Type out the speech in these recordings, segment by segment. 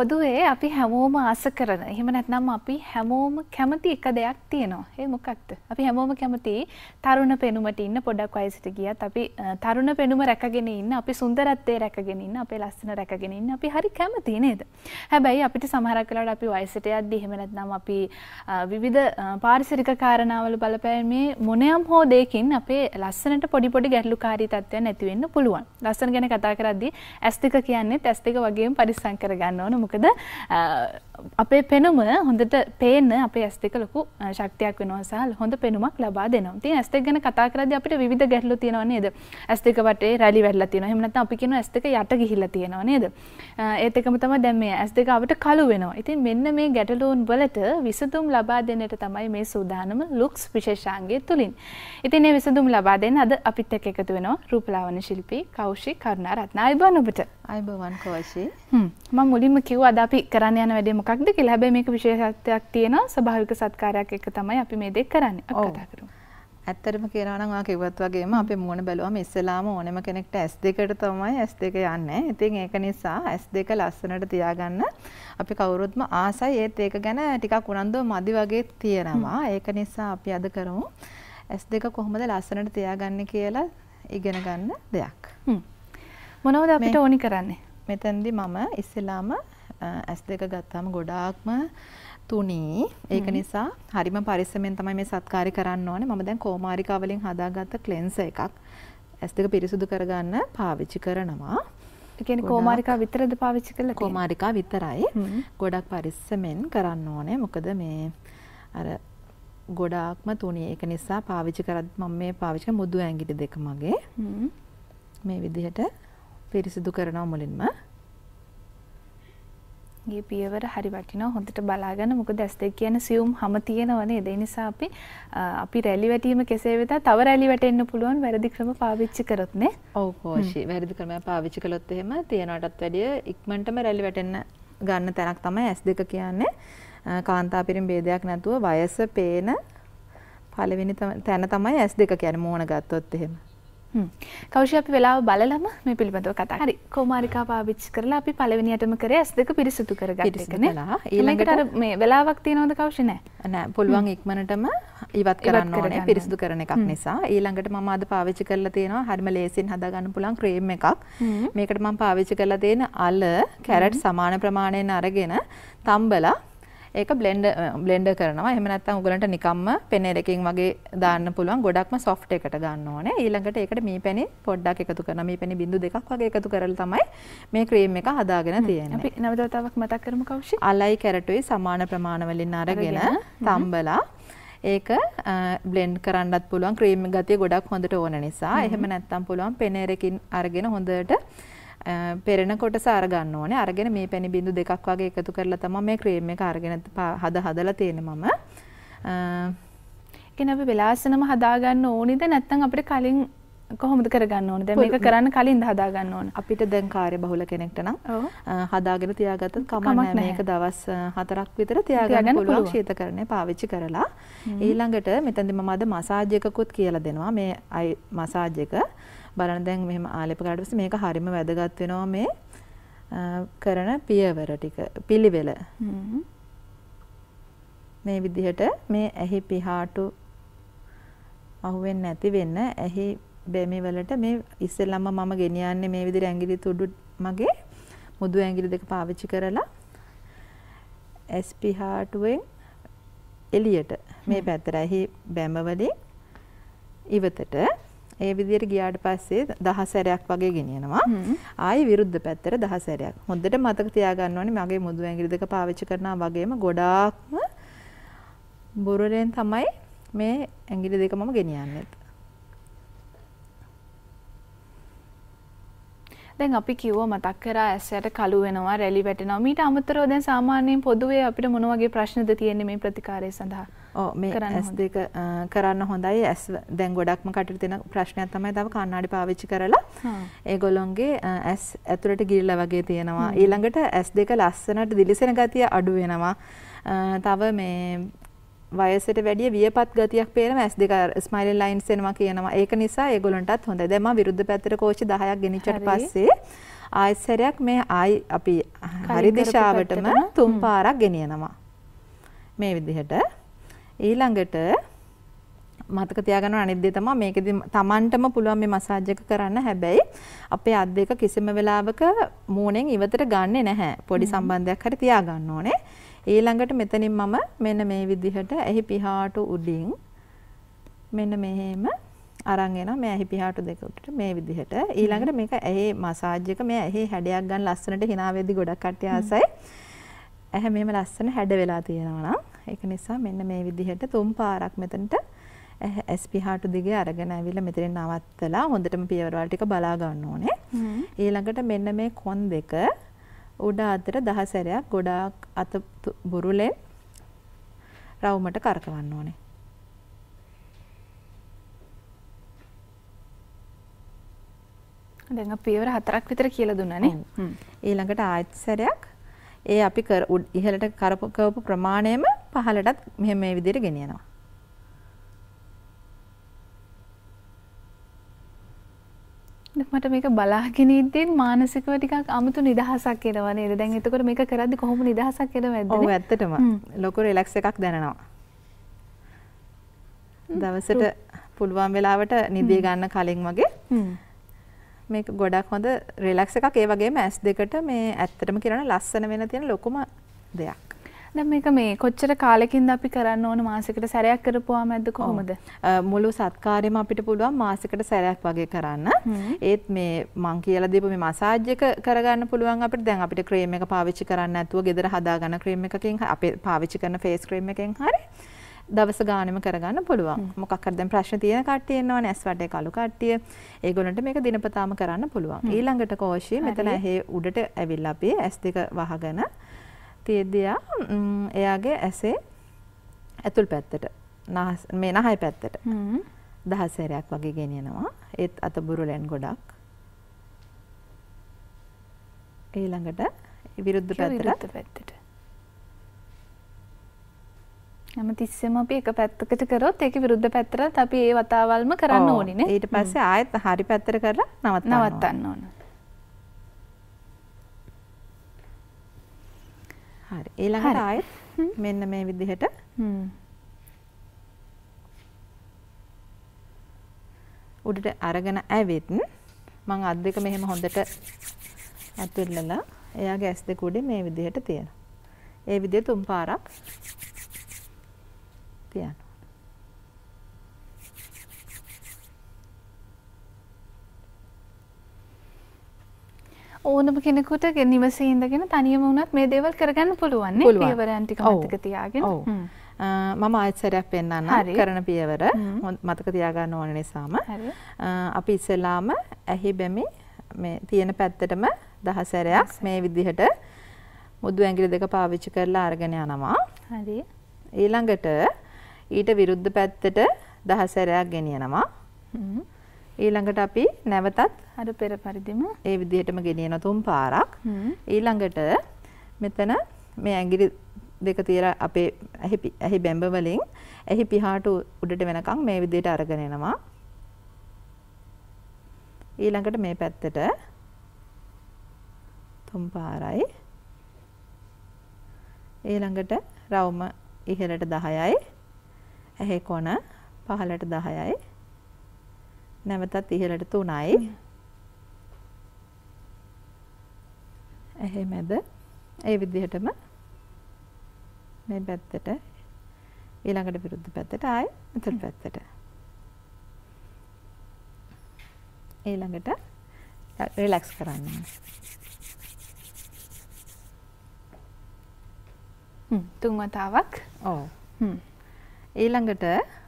පොදුවේ අපි හැමෝම ආස කරන එහෙම නැත්නම් අපි හැමෝම කැමති එක දෙයක් තියෙනවා. ඒ මොකක්ද? අපි හැමෝම කැමති තරුණ පෙනුමට ඉන්න පොඩක් වයසට ගියත් අපි තරුණ පෙනුම රැකගෙන ඉන්න, අපි සුන්දරත්වය රැකගෙන ඉන්න, අපේ ලස්සන රැකගෙන ඉන්න අපි හරි කැමති නේද? හැබැයි අපිට සමහරක් වෙලාවට අපි වයසට යද්දී එහෙම නැත්නම් අපි විවිධ පාරිසරික කාරණාවල බලපෑමේ මොනෑම් හෝ දෙයකින් අපේ ලස්සනට පොඩි පොඩි ගැටලුකාරී තත්ත්වයන් ඇති වෙන්න පුළුවන්. ලස්සන ගැන කතා කරද්දී ඇස් දෙක කියන්නේ ඇස් දෙක වගේම පරිස්සම් කරගන්න ඕන. මොකද අපේ පෙනුම හොඳට පේන්න අපේ ඇස්තික ලොකු ශක්තියක් වෙනවා සහ හොඳ පෙනුමක් ලබා දෙනවා. ඉතින් ඇස්තික ගැන කතා කරද්දී අපිට විවිධ ගැටලු තියෙනවා නේද? ඇස්තික වටේ රැලි වැටලා තියෙනවා. එහෙම නැත්නම් අපි කියන ඇස්තික යට ගිහිල්ලා තියෙනවා නේද? ඒත් එකම තමයි දැන් මේ ඇස්තික අපිට කළු වෙනවා. ඉතින් මෙන්න මේ ගැටලුන් වලට විසඳුම් ලබා දෙන්නට තමයි මේ සූදානම ලුක්ස් විශේෂාංගය තුලින්. ඉතින් මේ විසඳුම් ලබා දෙන්න අද අපිත් එක්ක එකතු වෙනවා රූපලාවන්‍ය ශිල්පී කෞෂි කරුණාරත්න. ආයුබෝවන් ඔබට. ආයුබෝවන් කෞෂි. හ්ම්. මම මුලින්ම කිව්වා කිව්ව අද අපි කරන්න යන වැඩේ මොකක්ද කියලා. හැබැයි මේක විශේෂත්වයක් තියෙනවා. ස්වභාවික සත්කාරයක් එක තමයි අපි මේ දේ කරන්නේ. අපි කතා කරමු. ඇත්තටම කියනවා නම් ඔයා කිව්වත් වගේම අපේ මුණ බැලුවම ඉස්සෙලාම ඕනෙම කෙනෙක්ට S2කට තමයි S2 යන්නේ. ඉතින් ඒක නිසා S2 ලස්සනට තියාගන්න අපි කවුරුත්ම ආසයි. ඒත් ඒක ගැන ටිකක් උනන්දුව මදි වගේ තියෙනවා. ඒක නිසා අපි අද කරමු S2 කොහොමද ලස්සනට තියාගන්නේ කියලා ඉගෙන ගන්න දෙයක්. මොනවද අපිට ඕනි කරන්නේ? මෙතනදී මම ඉස්සෙලාම ඇස් දෙක ගත්තාම ගොඩාක්ම තුනී ඒක නිසා හරිම පරිස්සමෙන් තමයි මේ සත්කාරය කරන්න ඕනේ මම දැන් කෝමාරිකා වලින් හදාගත්ත ක්ලෙන්සර් එකක් ඇස් දෙක පිරිසුදු කරගන්න පාවිච්චි කරනවා ඒ කියන්නේ කෝමාරිකා විතරද පාවිච්චි කළේ කෝමාරිකා විතරයි ගොඩක් පරිස්සමෙන් කරන්න ඕනේ මොකද මේ අර ගොඩාක්ම තුනී ඒක නිසා පාවිච්චි කරද්දි මම මේ පාවිච්චි මුදු ඇඟිලි දෙක මගේ මේ විදිහට පිරිසිදු කරනවා මුලින්ම ගේ පියවර හරි වටිනවා හොඳට බලාගන්න මොකද ඇස් දෙක කියන සියුම් හැම තියෙනවනේ ඒ නිසා අපි අපි රැලි වැටීම කෙසේ වෙතත් තව රැලි වැටෙන්න පුළුවන් වැරදි ක්‍රම පාවිච්චි කරොත් නේ ඔව් කෝෂි වැරදි ක්‍රම පාවිච්චි කළොත් එහෙම තියනටත් වැඩිය ඉක්මනටම රැලි වැටෙන්න ගන්න තැනක් තමයි ඇස් දෙක කියන්නේ කාන්තා පිරිම් ભેදයක් නැතුව වයස පේන පළවෙනි තැන තමයි ඇස් දෙක කියන්නේ මෝහන ගත්තොත් එහෙම කෞෂි අපි වෙලාව බලලම මේ පිළිබඳව කතා හරි කෝමාරිකා පාවිච්චි කරලා අපි පළවෙනියටම කරේ ඇස් දෙක පිරිසිදු කරගන්න එකනේ ඊළඟට අර මේ වෙලාවක් තියෙනවද කෞෂි නෑ නෑ පුළුවන් ඉක්මනටම ඉවත් කරන්න ඕනේ පිරිසිදු කරන එකක් නිසා ඊළඟට මම අද පාවිච්චි කරලා තියෙනවා හරිම ලේසියෙන් හදාගන්න පුළුවන් ක්‍රීම් එකක් මේකට මම පාවිච්චි කරලා තියෙන අල කැරට් සමාන ප්‍රමාණයෙන් අරගෙන තම්බලා ඒක බ්ලෙන්ඩ බ්ලෙන්ඩ කරනවා. එහෙම නැත්නම් උගලන්ට නිකම්ම පෙනෙර එකකින් වගේ දාන්න පුළුවන්. ගොඩක්ම සොෆ්ට් එකට ගන්න ඕනේ. ඊළඟට ඒකට මේ පැණි පොඩ්ඩක් එකතු කරනවා. මේ පැණි බිඳු දෙකක් වගේ එකතු කරලා තමයි මේ ක්‍රීම් එක හදාගෙන තියෙන්නේ. අපි නවදවතාවක් මතක් කරමු කෞෂි. අලයි කැරටුයි සමාන ප්‍රමාණ වලින් අරගෙන තම්බලා ඒක බ්ලෙන්් කරන්නත් පුළුවන් ක්‍රීම් ගතිය ගොඩක් හොඳට ඕන නිසා එහෙම නැත්තම් පුළුවන් පෙනේරකින් අරගෙන හොඳට පෙරෙන කොටස අරගන්න ඕනේ. අරගෙන මේ පැණි බිඳු දෙකක් වගේ එකතු කරලා තමයි මේ ක්‍රීම් එක අරගෙන හද හදලා තියෙන්නේ මම. ඒ කියන්නේ අපි වෙලාසනම හදාගන්න ඕනිද නැත්නම් අපිට කලින් කොහොමද කරගන්න ඕන දැන් මේක කරන්න කලින්ද හදාගන්න ඕන අපිට දැන් කාර්ය බහුල කෙනෙක්ට නම් හදාගෙන තියාගත්තත් කමක් නැහැ මේක දවස් 4ක් විතර තියාගන්න පුළුවන් ශීතකරණය පාවිච්චි කරලා ඊළඟට මෙතනදි මම අද මසාජ් එකකුත් කියලා දෙනවා මේ මසාජ් එක බලන්න දැන් මෙහෙම ආලේප කරාට පස්සේ මේක හරිම වැදගත් වෙනවා මේ කරන පියවර ටික පිළිවෙල. මේ විදිහට මේ ඇහි පිහාටු අහුවෙන්නේ නැති වෙන්න ඇහි බැමි වලට මේ ඉස්සෙල්ලම මම ගෙනියන්නේ මේ විදිහට ඇඟිලි තුඩු මගේ මුදු ඇඟිලි දෙක පාවිච්චි කරලා ඇස් පිහාටුවෙන් එළියට මේ පැත්තට ඇහි බැම වලින් ඉවතට ඒ විදිහට ගියාට පස්සේ දහස් සැරයක් වගේ ගෙනියනවා. ආයි විරුද්ධ පැත්තට දහස් සැරයක්. හොඳට මතක තියාගන්න ඕනේ මගේ මුදු ඇඟිලි දෙක පාවිච්චි කරනා වගේම ගොඩාක්ම බුරුලෙන් තමයි මේ ඇඟිලි දෙක මම ගෙනියන්නේ. දැන් අපි කිව්ව මතක් කරා ඇස්සට කළු වෙනවා රැලි වැටෙනවා මීට අමතරව දැන් සාමාන්‍යයෙන් පොදුවේ අපිට මොන වගේ ප්‍රශ්නද තියෙන්නේ මේ ප්‍රතිකාරය සඳහා මේ ඇස් දෙක කරන්න හොඳයි ඇස් දැන් ගොඩක්ම කටට තියෙන ප්‍රශ්නයක් තමයි තව කණ්ණාඩි පාවිච්චි කරලා ඒගොල්ලොන්ගේ ඇස් ඇතුළට ගිරිලා වගේ තියෙනවා. ඊළඟට ඇස් දෙක ලස්සනට දිලිසෙන ගතිය අඩු වෙනවා. තව මේ වයසට වැඩිය වියපත් ගතියක් පේන ඇස් දෙක ස්මයිල් ලයින්ස් එනවා කියනවා. ඒක නිසා ඒගොල්ලන්ටත් හොඳයි. දැන් මම විරුද්ධ පැත්තට කෝච්චි 10ක් ගෙනිච්චට පස්සේ ආයෙත් සැරයක් මේ ආයි අපි හරි දිශාවටම තුන් පාරක් ගෙනියනවා. මේ විදිහට ඊළඟට මතක තියාගන්න අනිත් දේ තමයි මේකෙදි Tamanටම පුළුවන් මේ මසාජ් එක කරන්න හැබැයි අපේ අත් දෙක කිසිම වෙලාවක මූණෙන් ඉවතට ගන්නෙ නැහැ පොඩි සම්බන්ධයක් හරි තියාගන්න ඕනේ ඊළඟට මෙතනින් මම මෙන්න මේ විදිහට එහි පිහාට උඩින් මෙන්න මෙහෙම අරන් එනවා මේ ඇහි පිහාට දෙක උඩට මේ විදිහට ඊළඟට මේක ඇහි මසාජ් එක මේ ඇහි හැඩයක් ගන්න ලස්සනට hina වෙද්දි ගොඩක් කට්ටිය ආසයි ඇහැ මෙහෙම ලස්සන හැඩ වෙලා තියෙනවා නම් ඒක නිසා මෙන්න මේ විදිහට තුන් පාරක් මෙතනට ඇස් පිහාට දිගේ අරගෙන ඇවිල්ලා මෙතනින් නවත්තලා හොඳටම පියවරවල් ටික බලා ගන්න ඕනේ. ඊළඟට මෙන්න මේ කොන් දෙක උඩ අතට දහසරයක් ගොඩාක් අත බුරුලෙන් රවුමට කරකවන්න ඕනේ. දැන් පියවර හතරක් විතර කියලා දුන්නානේ. ඊළඟට ආයත් සැරයක් ඒ අපි කර ඉහළට කරපු කරපු ප්‍රමාණයම පහළටත් මෙහෙම මේ විදිහට ගෙනියනවා. මට මේක බලාගෙන ඉද්දී මානසිකව ටිකක් අමුතු නිදහසක් එනවා නේද? දැන් එතකොට මේක කරද්දි කොහොම නිදහසක් එනවද? ඔව් ඇත්තටම ලොකු රිලැක්ස් එකක් දැනෙනවා. දවසට පුළුවන් වෙලාවට නිදි ගන්න කලින් වගේ මේ ගොඩක් හොඳ රෙලක්ස් එකක් ඒ වගේම ඇස් දෙකට මේ ඇත්තටම කරන ලස්සන වෙන තියෙන ලොකුම දෙයක්. දැන් මේක මේ කොච්චර කාලෙකින්ද අපි කරන්න ඕන මාසෙකට සැරයක් කරපුවාම ඇද්ද කොහොමද? මුළු සත්කාරෙම අපිට පුළුවන් මාසෙකට සැරයක් වගේ කරන්න. ඒත් මේ මං කියලා දීපු මේ මසාජ් එක කරගන්න පුළුවන් අපිට දැන් අපිට ක්‍රීම් එක පාවිච්චි කරන්න නැතුව ගෙදර හදාගන්න ක්‍රීම් එකකින් අපේ පාවිච්චි කරන ෆේස් ක්‍රීම් එකෙන් හරි දවස ගානෙම කරගන්න පුළුවන්. මොකක් හරි දැන් ප්‍රශ්න තියෙන කට්ටිය ඉන්නවනේ ඇස් වටේ කළු කට්ටිය. ඒගොල්ලන්ට මේක දිනපතාම කරන්න පුළුවන්. ඊළඟට කෝෂී මෙතන ඇහි උඩට ඇවිල්ලා අපි ඇස් දෙක වහගෙන තියෙද්දී එයාගේ ඇසේ ඇතුල් පැත්තට මේ නහය පැත්තට දහසරයක් වගේ ගෙනියනවා. ඒත් අතබුරුලෙන් ගොඩක්. ඊළඟට විරුද්ධ පැත්තට පැත්තට හැමතිස්සෙම අපි එක පැත්තකට කරොත් ඒක විරුද්ධ පැත්තට අපි ඒ වතාවල්ම කරන්න ඕනේ ඊට පස්සේ ආයෙත් හරි පැත්තට කරලා නවත්තන්න නවත්තන්න ඕන. හරි. ඊළඟට ආයෙත් මෙන්න මේ විදිහට උඩට අරගෙන ඇවිත් මම අත් දෙක මෙහෙම හොඳට ඇතුල්ලලා එයාගේ ඇස් දෙක උඩේ මේ විදිහට තියෙනවා. ඒ විදිහට තුන් පාරක් piano. ඕනම කෙනෙකුට නිවසේ ඉඳගෙන තනියම වුණත් මේ දේවල් කරගන්න පුළුවන් නේ පියවරයන් ටික මතක තියාගෙන. මම ආයෙත් සැරයක් පෙන්නන්නම් කරන පියවර මතක තියාගන්න ඕන නිසාම. අපි ඉස්සෙල්ලාම ඇහි බැමි මේ තියෙන පැත්තටම දහසරයක් මේ විදිහට මුදු ඇඟිලි දෙක පාවිච්චි කරලා අරගෙන යනවා. හරි. ඊළඟට ඊට විරුද්ධ පැත්තට දහසරයක් ගෙනියනවා. ඊළඟට අපි නැවතත් අර පෙර පරිදිම ඒ විදිහටම ගෙනියන තුන් පාරක්. ඊළඟට මෙතන මේ ඇඟිලි දෙක තියලා අපේ ඇහි ඇහි බැම්බ වලින් ඇහි පිහාට උඩට වෙනකන් මේ විදිහට අරගෙන එනවා. ඊළඟට මේ පැත්තට තුන් පාරයි ඊළඟට රවුම ඉහළට 10යි ඇහි කොන පහළට 10යි. නැවතත් ඉහළට 3යි. ඇහි මැද ඒ විදිහටම මේ පැත්තට ඊළඟට විරුද්ධ පැත්තට ආයි උතුරු පැත්තට. ඊළඟට රිලැක්ස් කරන්න. තුන් වතාවක්. ඔව්. හ්ම්. ඊළඟට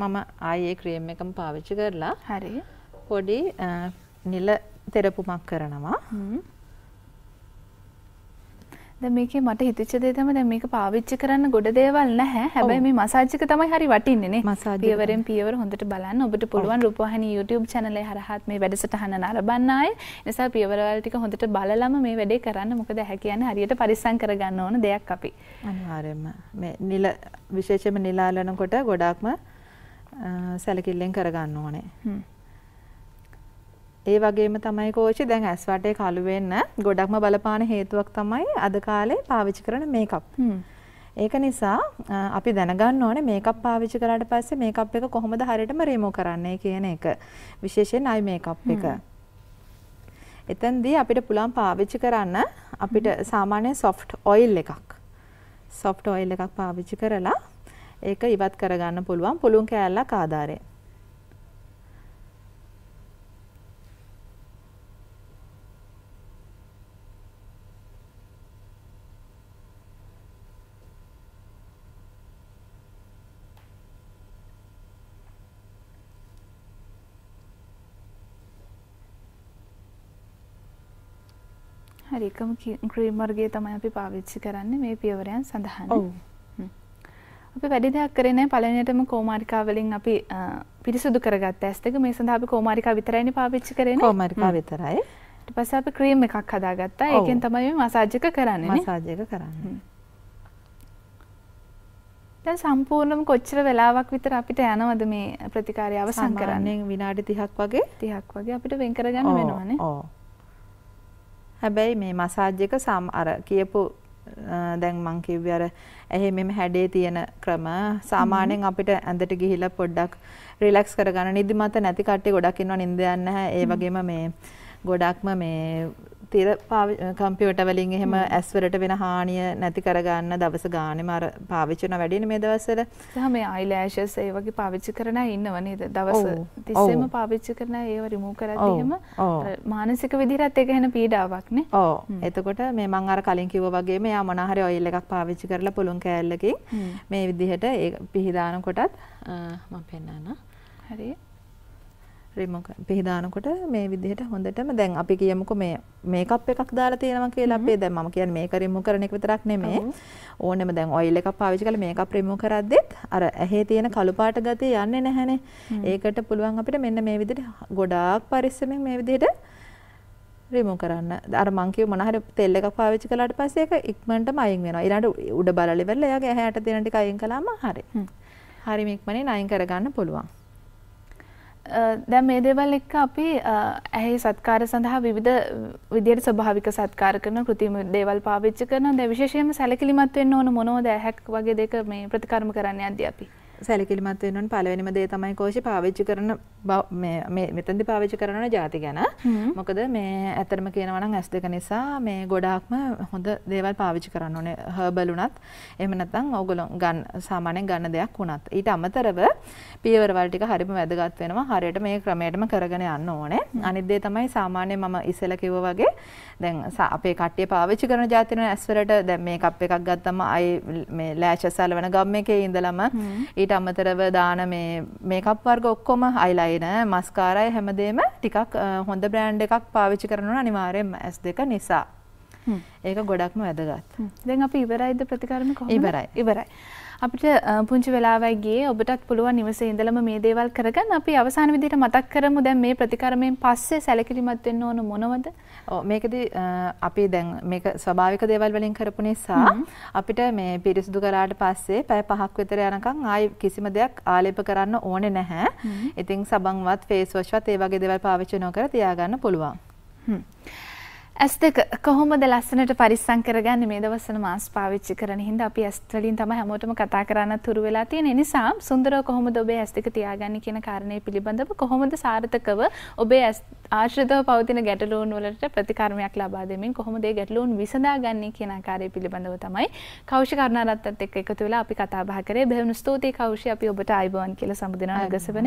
මම ආයේ ක්‍රීම් එකම පාවිච්චි කරලා හරි පොඩි නිල තෙරපුමක් කරනවා දැන් මේකේ මට හිතෙච්ච දේ තමයි දැන් මේක පාවිච්චි කරන්න ගොඩ දේවල් නැහැ. හැබැයි මේ මසාජ් එක තමයි හරි වටින්නේ නේ. පියවරෙන් පියවර හොඳට බලන්න. ඔබට පුළුවන් රූපවාහිනී YouTube channel එක හරහාත් මේ වැඩසටහන නරඹන්න ආයේ. නිසා පියවරවල ටික හොඳට බලලම මේ වැඩේ කරන්න. මොකද ඇහැ කියන්නේ හරියට පරිස්සම් කරගන්න ඕන දෙයක් අපි. අනිවාර්යයෙන්ම. මේ නිල විශේෂයෙන්ම නිලාලනකොට ගොඩාක්ම සැලකිල්ලෙන් කරගන්න ඕනේ. හ්ම්. ඒ වගේම තමයි කෝච්චි දැන් ඇස් වටේ කළු වෙන්න ගොඩක්ම බලපාන හේතුවක් තමයි අද කාලේ පාවිච්චි කරන මේකප්. ඒක නිසා අපි දැනගන්න ඕනේ මේකප් පාවිච්චි කරාට පස්සේ මේකප් එක කොහොමද හරියටම රිමූව් කරන්නේ කියන එක. විශේෂයෙන් අයි මේකප් එක. එතෙන්දී අපිට පුළුවන් පාවිච්චි කරන්න අපිට සාමාන්‍ය සොෆ්ට් ඔයිල් එකක්. සොෆ්ට් ඔයිල් එකක් පාවිච්චි කරලා ඒක ඉවත් කරගන්න පුළුවන් පුළුවන් කෑල්ලක් ආධාරයෙන්. හරි එකම ක්‍රීම් වර්ගය තමයි අපි පාවිච්චි කරන්නේ මේ පියවරයන් සඳහන්. ඔව්. අපි වැඩි දෙයක් කරේ නැහැ පළවෙනියටම කෝමාරිකා වලින් අපි පිරිසුදු කරගත්ත ඇස් දෙක මේ සඳහා අපි කෝමාරිකා විතරයිනේ පාවිච්චි කරේ නේ. කෝමාරිකා විතරයි. ඊට පස්සේ අපි ක්‍රීම් එකක් හදාගත්තා. ඒකෙන් තමයි මේ මසාජ් එක කරන්නේ නේ. මසාජ් එක කරන්නේ. දැන් සම්පූර්ණම කොච්චර වෙලාවක් විතර අපිට යනවද මේ ප්‍රතිකාරය අවසන් කරන්නේ? විනාඩි 30ක් වගේ. 30ක් වගේ අපිට වෙන් කරගන්න වෙනවනේ. ඔව්. හැබැයි මේ මසාජ් එක සම අර කියපු දැන් මං කිව්වේ අර ඇහි මෙම හැඩේ තියෙන ක්‍රම සාමාන්‍යයෙන් අපිට ඇඳට ගිහිලා පොඩ්ඩක් රිලැක්ස් කරගන්න නිදිමත නැති කට්ටිය ගොඩක් ඉන්නවා නිින්ද යන්නේ නැහැ ඒ වගේම මේ ගොඩක්ම මේ ස්ථිර කම්පියුට වලින් එහෙම ඇස්වලට වෙන හානිය නැති කරගන්න දවස ගානේ මර පාවිච්චි කරන වැඩිනේ මේ දවස්වල. සහ මේ අයිලෑෂස් ඒ වගේ පාවිච්චි කරන අය ඉන්නව නේද? දවස් 30ෙම පාවිච්චි කරන අය ඒව රිමූව් කරද්දී එහෙම මානසික විදිහට ඒක වෙන පීඩාවක් නේ. ඔව්. එතකොට මේ මම අර කලින් කිව්වා වගේම යා මොනවා හරි ඔයිල් එකක් පාවිච්චි කරලා පුළුන් කෑල්ලකින් මේ විදිහට ඒ පිහි දානකොටත් මම පෙන්නනවා. හරි. රිමෝක පිහිදානකොට මේ විදිහට හොඳටම දැන් අපි කියමුකෝ මේ මේකප් එකක් දාලා තියෙනවා කියලා අපේ දැන් මම කියන්නේ මේක රිමූව් කරන එක විතරක් නෙමෙයි ඕනෙම දැන් ඔයිල් එකක් පාවිච්චි කරලා මේකප් රිමූව් කරද්දිත් අර ඇහි තියෙන කළු පාට ගතිය යන්නේ නැහනේ ඒකට පුළුවන් අපිට මෙන්න මේ විදිහට ගොඩාක් පරිස්සමෙන් මේ විදිහට රිමූව් කරන්න අර මං කිව්ව මොන හරි තෙල් එකක් පාවිච්චි කළාට පස්සේ ඒක ඉක්මනටම අයින් වෙනවා ඊළඟට උඩ බලල ඉවරලා එයාගේ ඇහැට තියෙන ටික අයින් කළාම හරි හරි මේක මනේ අයින් කරගන්න පුළුවන් දැ මේ දේවල් එක්ක අපි ඇහි සත්කාර සඳහා විධ විදියට ස්භාවික සත්කාර කරන කෘතිම දේවල් පාවිච්ච කරන ද විශෂයම සැලකිලිමත් වෙන්න ඕන මොනෝද හැක් වගේ දෙක මේ ප්‍රතිකර්ම කරන්න අද අපි සැලකිලිමත් වෙන්නන් පලවෙනිම දේ තමයි කෝෂි පාවිච්චි කරන මෙතදි පාවිච්චි කරන ජාති ගැන මොකද මේ ඇතරම කියනවනම් ඇස් දෙක නිසා මේ ගොඩාක්ම හොඳ දේවල් පාවිච්චි කරන්න ඕනේ හබලුනත් එම නැත්නම් ඕගොල්ලෝ ගන්න සාමාන්‍යයෙන් ගන්න දෙයක් වුණත් ඊට අමතරව පියවරවල් ටික හරිම වැදගත් වෙනවා හරියට මේ ක්‍රමයටම කරගෙන යන්න ඕනේ අනිත් දේ තමයි සාමාන්‍යයෙන් මම ඉස්සෙල්ලා කිව්වා වගේ දැන් අපේ කට්ටිය පාවිච්චි කරන ජාතින ඇස්වලට දැන් මේ කප් එකක් ගත්තම අයි මේ ලෑෂස් අලවන ගම් එකේ ඉඳලම ඊට අමතරව දාන මේ මේකප් වර්ග ඔක්කොම අයිලා මස්කාරයි නෑ මස්කාරයි හැමදේම ටිකක් හොඳ බ්‍රෑන්් එකක් පාවිච්චි කරනවා අනිවාරයෙන් ඇස් දෙක නිසා. ඒක ගොඩක්ම වැදගත්. දැන් අපි ඉවරයිද ප්‍රතිකරම කොහොමද? ඉවරයි. ඉවරයි. අපිට පුංචි වෙලාවයි ගියේ ඔබටත් පුළුවන් නිවසේ ඉඳලම මේ දේවල් කරගන්න. අපි අවසාන විදිහට මතක් කරමු දැන් මේ ප්‍රතිකරමෙන් පස්සේ සැලකිලිමත් වෙන්න ඕන මොනවද? ඔව් මේකදී අපි දැන් මේක ස්වභාවික දේවල් වලින් කරපු නිසා අපිට මේ පිරිසිදු කරාට පස්සේ පැය 5ක් විතර යනකම් ආයි කිසිම දෙයක් ආලේප කරන්න ඕනේ නැහැ. ඉතින් සබන්වත් ෆේස් වොෂ්වත් ඒ වගේ දේවල් පාවිච්චි නොකර තියාගන්න පුළුවන්. හ්ම්. ඇස් දෙක කොහොමද ලස්සනට පරිස්සම් කරගන්නේ මේ දවස්වල මාස් පාවිච්චි කරන හින්දා අපි ඇස් වලින් තමයි හැමෝටම කතා කරන්න තුරු වෙලා තියෙන නිසා සුන්දරව කොහොමද ඔබේ ඇස් දෙක තියාගන්නේ කියන කාරණය පිළිබඳව කොහොමද සාර්ථකව ඔබේ ඇස් ආශ්‍රිතව පවතින ගැටලුන් වලට ප්‍රතිකර්මයක් ලබා දෙමින් කොහොමද ඒ ගැටලුන් විසඳාගන්නේ කියන ආකාරය පිළිබඳව තමයි කෞෂි කරුණාරත්නත් එක්ක එකතු වෙලා අපි කතා බහ කරේ බෙහෙවින් ස්තුතියි කෞෂි අපි ඔබට ආයිබෝන් කියලා සමුදිනවා අගසවන